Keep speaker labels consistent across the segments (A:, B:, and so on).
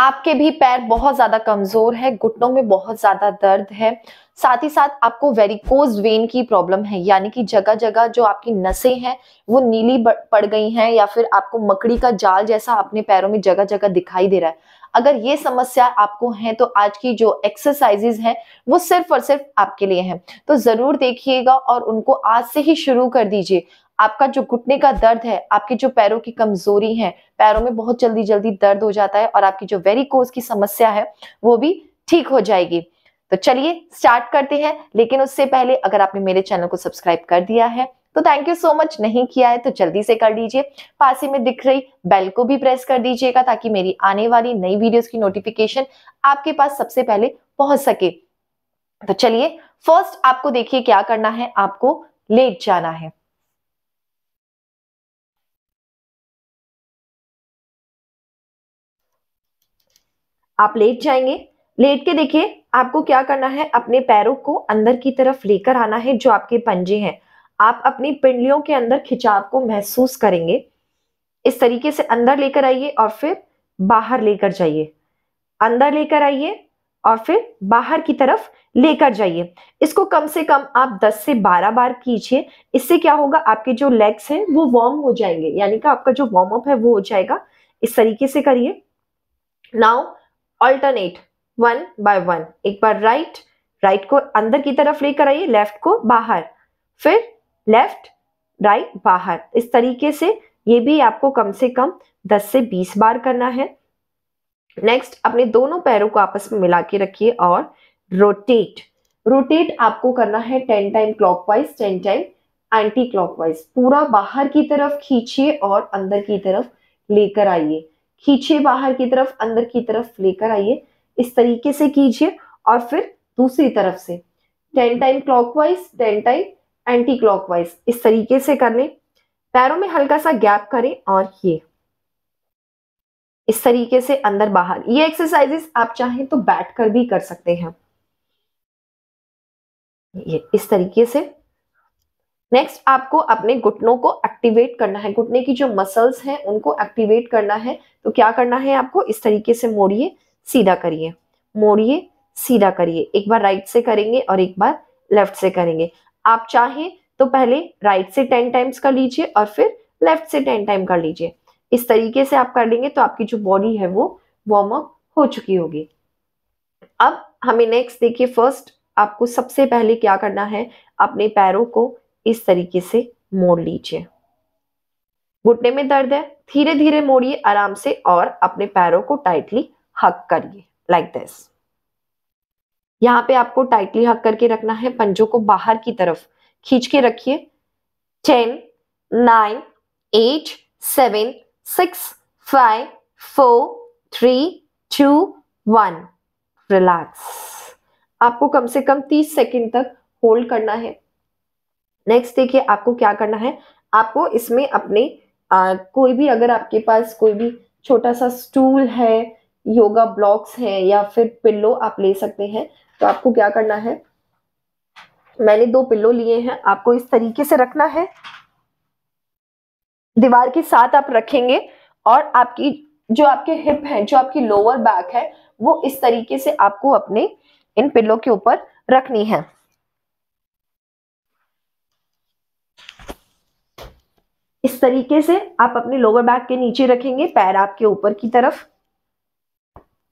A: आपके भी पैर बहुत ज्यादा कमजोर है घुटनों में बहुत ज्यादा दर्द है साथ ही साथ आपको वेरिकोज वेन की प्रॉब्लम है यानी कि जगह जगह जो आपकी नसें हैं वो नीली पड़ गई हैं या फिर आपको मकड़ी का जाल जैसा अपने पैरों में जगह जगह दिखाई दे रहा है अगर ये समस्या आपको है तो आज की जो एक्सरसाइजेज हैं वो सिर्फ और सिर्फ आपके लिए हैं तो जरूर देखिएगा और उनको आज से ही शुरू कर दीजिए आपका जो घुटने का दर्द है आपके जो पैरों की कमजोरी है पैरों में बहुत जल्दी जल्दी दर्द हो जाता है और आपकी जो वेरी कोज की समस्या है वो भी ठीक हो जाएगी तो चलिए स्टार्ट करते हैं लेकिन उससे पहले अगर आपने मेरे चैनल को सब्सक्राइब कर दिया है तो थैंक यू सो मच नहीं किया है तो जल्दी से कर लीजिए पास ही में दिख रही बेल को भी प्रेस कर दीजिएगा ताकि मेरी आने वाली नई वीडियोस की नोटिफिकेशन आपके पास सबसे पहले पहुंच सके तो चलिए फर्स्ट आपको देखिए क्या करना है आपको लेट जाना है आप लेट जाएंगे लेट के देखिए आपको क्या करना है अपने पैरों को अंदर की तरफ लेकर आना है जो आपके पंजे हैं आप अपनी पिंडलियों के अंदर खिंचाव को महसूस करेंगे इस तरीके से अंदर लेकर आइए और फिर बाहर लेकर जाइए अंदर लेकर आइए और फिर बाहर की तरफ लेकर जाइए इसको कम से कम आप 10 से 12 बार कीजिए इससे क्या होगा आपके जो लेग्स हैं वो वार्म हो जाएंगे यानी कि आपका जो वार्म अप है वो हो जाएगा इस तरीके से करिए now alternate one by one एक बार राइट राइट को अंदर की तरफ लेकर आइए लेफ्ट को बाहर फिर लेफ्ट राइट बाहर इस तरीके से ये भी आपको कम से कम 10 से 20 बार करना है नेक्स्ट अपने दोनों पैरों को आपस में मिला के रखिए और रोटेट रोटेट आपको करना है ten time clockwise ten time anti clockwise पूरा बाहर की तरफ खींचिए और अंदर की तरफ लेकर आइए खींचे बाहर की तरफ अंदर की तरफ लेकर आइए इस तरीके से कीजिए और फिर दूसरी तरफ से ten time clockwise ten time anti clockwise इस तरीके से कर लें पैरों में हल्का सा गैप करें और ये इस तरीके से अंदर बाहर ये एक्सरसाइजेस आप चाहें तो बैठ कर भी कर सकते हैं ये इस तरीके से नेक्स्ट आपको अपने घुटनों को एक्टिवेट करना है घुटने की जो मसल्स हैं उनको एक्टिवेट करना है तो क्या करना है आपको इस तरीके से मोड़िए सीधा करिए मोड़िए सीधा करिए एक बार राइट से करेंगे और एक बार लेफ्ट से करेंगे आप चाहें तो पहले राइट से टेन टाइम्स कर लीजिए और फिर लेफ्ट से टेन टाइम कर लीजिए इस तरीके से आप कर लेंगे तो आपकी जो बॉडी है वो वार्म अप हो चुकी होगी अब हमें नेक्स्ट देखिए फर्स्ट आपको सबसे पहले क्या करना है अपने पैरों को इस तरीके से मोड़ लीजिए घुटने में दर्द है धीरे धीरे मोड़िए आराम से और अपने पैरों को टाइटली हक करिए लाइक दिस यहाँ पे आपको टाइटली हक करके रखना है पंजों को बाहर की तरफ खींच के रखिए ten nine eight seven six five four three two one relax आपको कम से कम तीस सेकेंड तक होल्ड करना है नेक्स्ट देखिए आपको क्या करना है आपको इसमें अपने आ, कोई भी अगर आपके पास कोई भी छोटा सा स्टूल है योगा ब्लॉक्स हैं या फिर पिल्लो आप ले सकते हैं तो आपको क्या करना है मैंने दो पिल्लो लिए हैं आपको इस तरीके से रखना है दीवार के साथ आप रखेंगे और आपकी जो आपके हिप है जो आपकी लोअर बैक है वो इस तरीके से आपको अपने इन पिल्लो के ऊपर रखनी है इस तरीके से आप अपने लोअर बैक के नीचे रखेंगे पैर आपके ऊपर की तरफ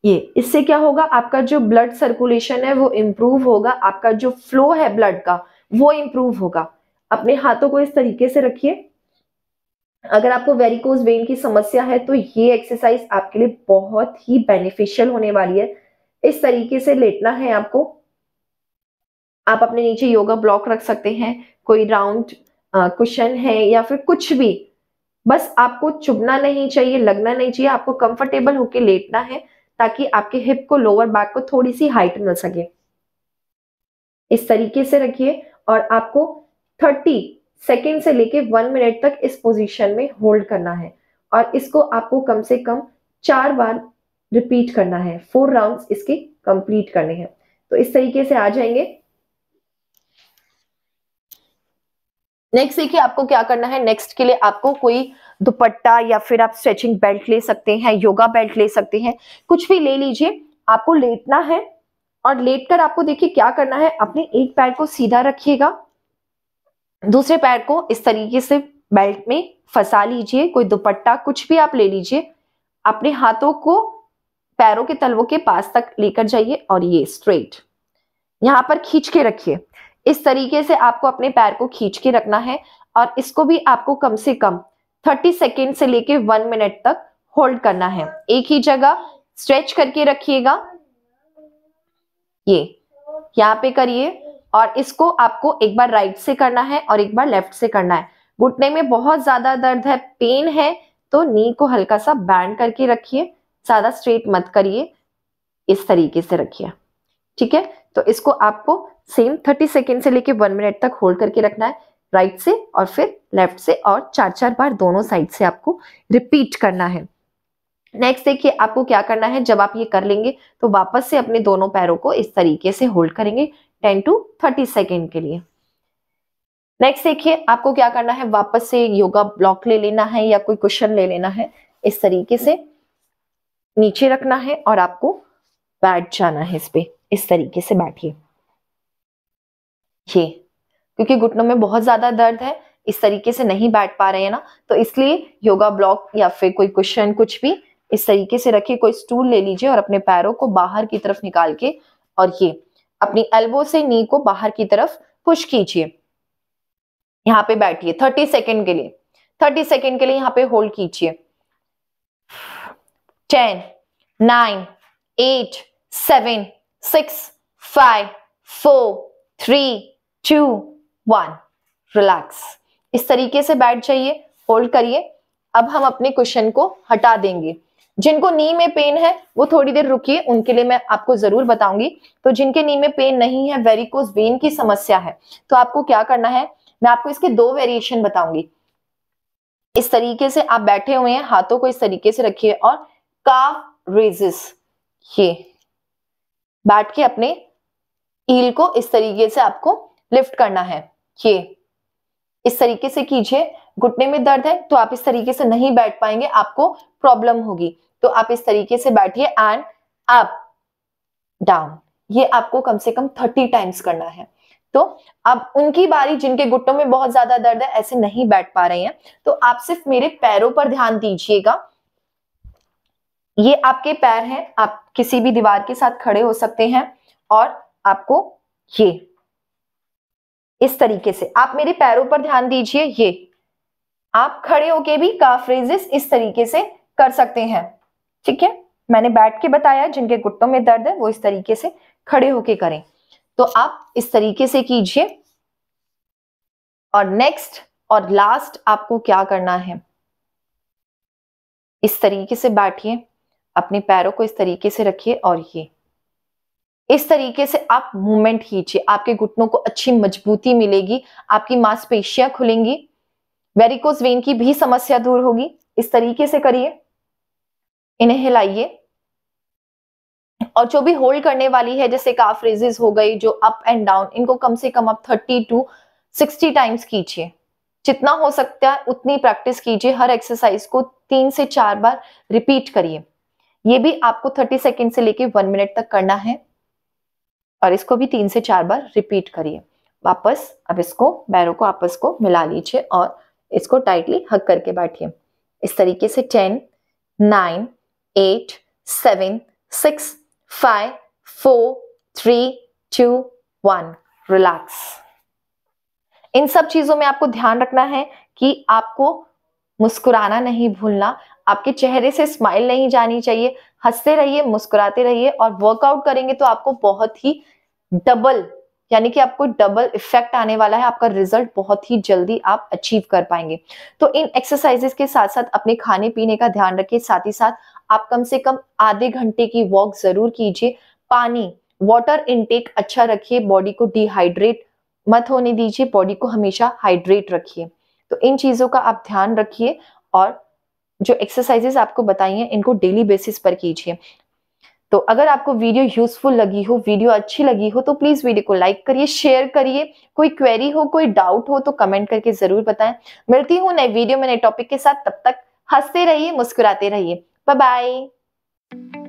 A: ये इससे क्या होगा आपका जो ब्लड सर्कुलेशन है वो इम्प्रूव होगा आपका जो फ्लो है ब्लड का वो इम्प्रूव होगा अपने हाथों को इस तरीके से रखिए अगर आपको वेरिकोज वेन की समस्या है तो ये एक्सरसाइज आपके लिए बहुत ही बेनिफिशियल होने वाली है इस तरीके से लेटना है आपको आप अपने नीचे योगा ब्लॉक रख सकते हैं कोई राउंड कुशन है या फिर कुछ भी बस आपको चुभना नहीं चाहिए लगना नहीं चाहिए आपको कंफर्टेबल होके लेटना है ताकि आपके हिप को लोअर बैक को थोड़ी सी हाइट मिल सके इस तरीके से रखिए और आपको 30 सेकेंड से लेके वन मिनट तक इस पोजीशन में होल्ड करना है और इसको आपको कम से कम चार बार रिपीट करना है फोर राउंड्स इसके कंप्लीट करने हैं तो इस तरीके से आ जाएंगे नेक्स्ट देखिए आपको क्या करना है नेक्स्ट के लिए आपको कोई दुपट्टा या फिर आप स्ट्रेचिंग बेल्ट ले सकते हैं योगा बेल्ट ले सकते हैं कुछ भी ले लीजिए आपको लेटना है और लेटकर आपको देखिए क्या करना है अपने एक पैर को सीधा रखिएगा दूसरे पैर को इस तरीके से बेल्ट में फंसा लीजिए कोई दुपट्टा कुछ भी आप ले लीजिए अपने हाथों को पैरों के तलवों के पास तक लेकर जाइए और ये स्ट्रेट यहाँ पर खींच के रखिए इस तरीके से आपको अपने पैर को खींच के रखना है और इसको भी आपको कम से कम 30 सेकेंड से लेके वन मिनट तक होल्ड करना है एक ही जगह स्ट्रेच करके रखिएगा ये यहाँ पे करिए और इसको आपको एक बार राइट से करना है और एक बार लेफ्ट से करना है घुटने में बहुत ज्यादा दर्द है पेन है तो नी को हल्का सा बैंड करके रखिए ज्यादा स्ट्रेट मत करिए इस तरीके से रखिए ठीक है तो इसको आपको सेम थर्टी सेकेंड से लेके वन मिनट तक होल्ड करके रखना है राइट right से और फिर लेफ्ट से और चार चार बार दोनों साइड से आपको रिपीट करना है नेक्स्ट देखिए आपको क्या करना है जब आप ये कर लेंगे तो वापस से अपने दोनों पैरों को इस तरीके से होल्ड करेंगे टेन टू थर्टी सेकेंड के लिए नेक्स्ट देखिए आपको क्या करना है वापस से योगा ब्लॉक ले लेना है या कोई क्वेश्चन ले लेना है इस तरीके से नीचे रखना है और आपको बैठ जाना है इस पर इस तरीके से बैठिए ये क्योंकि घुटनों में बहुत ज्यादा दर्द है इस तरीके से नहीं बैठ पा रहे हैं ना तो इसलिए योगा ब्लॉक या फिर कोई क्वेश्चन कुछ भी इस तरीके से रखिए कोई स्टूल ले लीजिए और अपने पैरों को बाहर की तरफ निकाल के और ये अपनी एल्बो से नी को बाहर की तरफ पुश कीजिए यहाँ पे बैठिए थर्टी सेकेंड के लिए थर्टी सेकेंड के लिए यहाँ पे होल्ड कीजिए ten nine eight seven six, five, four, three, two, one. Relax इस तरीके से बैठ जाइए होल्ड करिए अब हम अपने क्वेश्चन को हटा देंगे जिनको नी में पेन है वो थोड़ी देर रुकिए उनके लिए मैं आपको जरूर बताऊंगी तो जिनके नी में पेन नहीं है वेरिकोज वेन की समस्या है तो आपको क्या करना है मैं आपको इसके दो वेरिएशन बताऊंगी इस तरीके से आप बैठे हुए हैं हाथों को इस तरीके से रखिए और का रेजिस ये बैठ के अपने ईल को इस तरीके से आपको लिफ्ट करना है ये इस तरीके से कीजिए घुटने में दर्द है तो आप इस तरीके से नहीं बैठ पाएंगे आपको प्रॉब्लम होगी तो आप इस तरीके से बैठिए एंड अप डाउन ये आपको कम से कम थर्टी टाइम्स करना है तो अब उनकी बारी जिनके घुटनों में बहुत ज्यादा दर्द है ऐसे नहीं बैठ पा रहे हैं तो आप सिर्फ मेरे पैरों पर ध्यान दीजिएगा ये आपके पैर हैं आप किसी भी दीवार के साथ खड़े हो सकते हैं और आपको ये इस तरीके से आप मेरे पैरों पर ध्यान दीजिए ये आप खड़े होके भी काफ रेजेस इस तरीके से कर सकते हैं ठीक है मैंने बैठ के बताया जिनके गुट्टों में दर्द है वो इस तरीके से खड़े होके करें तो आप इस तरीके से कीजिए और नेक्स्ट और लास्ट आपको क्या करना है इस तरीके से बैठिए अपने पैरों को इस तरीके से रखिए और ये इस तरीके से आप मूवमेंट खींचिए आपके घुटनों को अच्छी मजबूती मिलेगी आपकी मांसपेशियां खुलेंगी वेरिकोज वेन की भी समस्या दूर होगी इस तरीके से करिए इन्हें हिलाइए और जो भी होल्ड करने वाली है जैसे काफ रेजेस हो गई जो अप एंड डाउन इनको कम से कम आप थर्टी टू सिक्सटी टाइम्स कीजिए जितना हो सकता है उतनी प्रैक्टिस कीजिए हर एक्सरसाइज को तीन से चार बार रिपीट करिए ये भी आपको 30 सेकेंड से लेके वन मिनट तक करना है और इसको भी तीन से चार बार रिपीट करिए वापस अब इसको पैरों को आपस को मिला लीजिए और इसको टाइटली हक करके बैठिए इस तरीके से ten nine eight seven six five four three two one relax इन सब चीजों में आपको ध्यान रखना है कि आपको मुस्कुराना नहीं भूलना आपके चेहरे से स्माइल नहीं जानी चाहिए हंसते रहिए मुस्कुराते रहिए और वर्कआउट करेंगे तो आपको बहुत ही डबल यानी कि आपको डबल इफेक्ट आने वाला है आपका रिजल्ट बहुत ही जल्दी आप अचीव कर पाएंगे तो इन एक्सरसाइजेस के साथ साथ अपने खाने पीने का ध्यान रखिए साथ ही साथ आप कम से कम आधे घंटे की वॉक जरूर कीजिए पानी वाटर इनटेक अच्छा रखिए बॉडी को डिहाइड्रेट मत होने दीजिए बॉडी को हमेशा हाइड्रेट रखिए तो इन चीजों का आप ध्यान रखिए और जो एक्सरसाइजेस आपको बताई हैं इनको डेली बेसिस पर कीजिए तो अगर आपको वीडियो यूजफुल लगी हो वीडियो अच्छी लगी हो तो प्लीज वीडियो को लाइक करिए शेयर करिए कोई क्वेरी हो कोई डाउट हो तो कमेंट करके जरूर बताएं मिलती हूँ नए वीडियो में नए टॉपिक के साथ तब तक हंसते रहिए मुस्कुराते रहिए बाय बाय